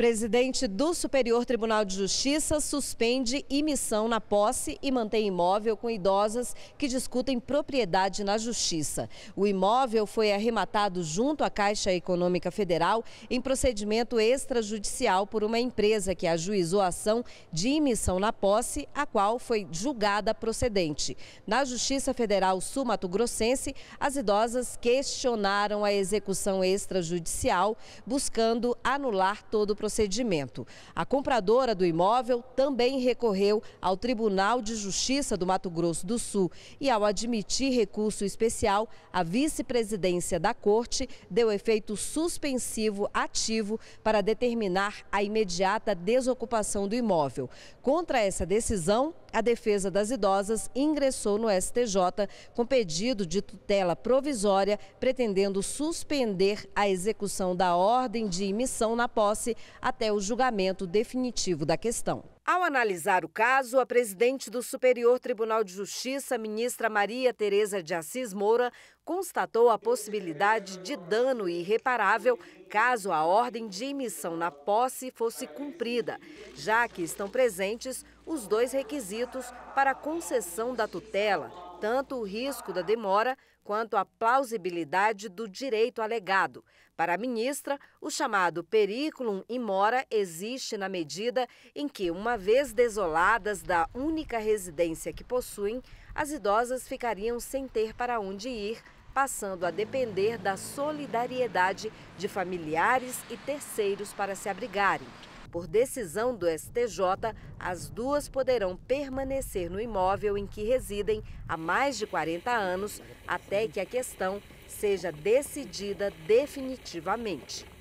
Presidente do Superior Tribunal de Justiça suspende imissão na posse e mantém imóvel com idosas que discutem propriedade na Justiça. O imóvel foi arrematado junto à Caixa Econômica Federal em procedimento extrajudicial por uma empresa que ajuizou a ação de imissão na posse, a qual foi julgada procedente. Na Justiça Federal Sul-Mato-Grossense, as idosas questionaram a execução extrajudicial, buscando anular todo o procedimento procedimento. A compradora do imóvel também recorreu ao Tribunal de Justiça do Mato Grosso do Sul e, ao admitir recurso especial, a vice-presidência da Corte deu efeito suspensivo ativo para determinar a imediata desocupação do imóvel. Contra essa decisão, a defesa das idosas ingressou no STJ com pedido de tutela provisória, pretendendo suspender a execução da ordem de emissão na posse até o julgamento definitivo da questão. Ao analisar o caso, a presidente do Superior Tribunal de Justiça, ministra Maria Tereza de Assis Moura, constatou a possibilidade de dano irreparável caso a ordem de emissão na posse fosse cumprida, já que estão presentes os dois requisitos para concessão da tutela, tanto o risco da demora quanto a plausibilidade do direito alegado. Para a ministra, o chamado periculum in mora existe na medida em que, uma vez desoladas da única residência que possuem, as idosas ficariam sem ter para onde ir, passando a depender da solidariedade de familiares e terceiros para se abrigarem. Por decisão do STJ, as duas poderão permanecer no imóvel em que residem há mais de 40 anos até que a questão seja decidida definitivamente.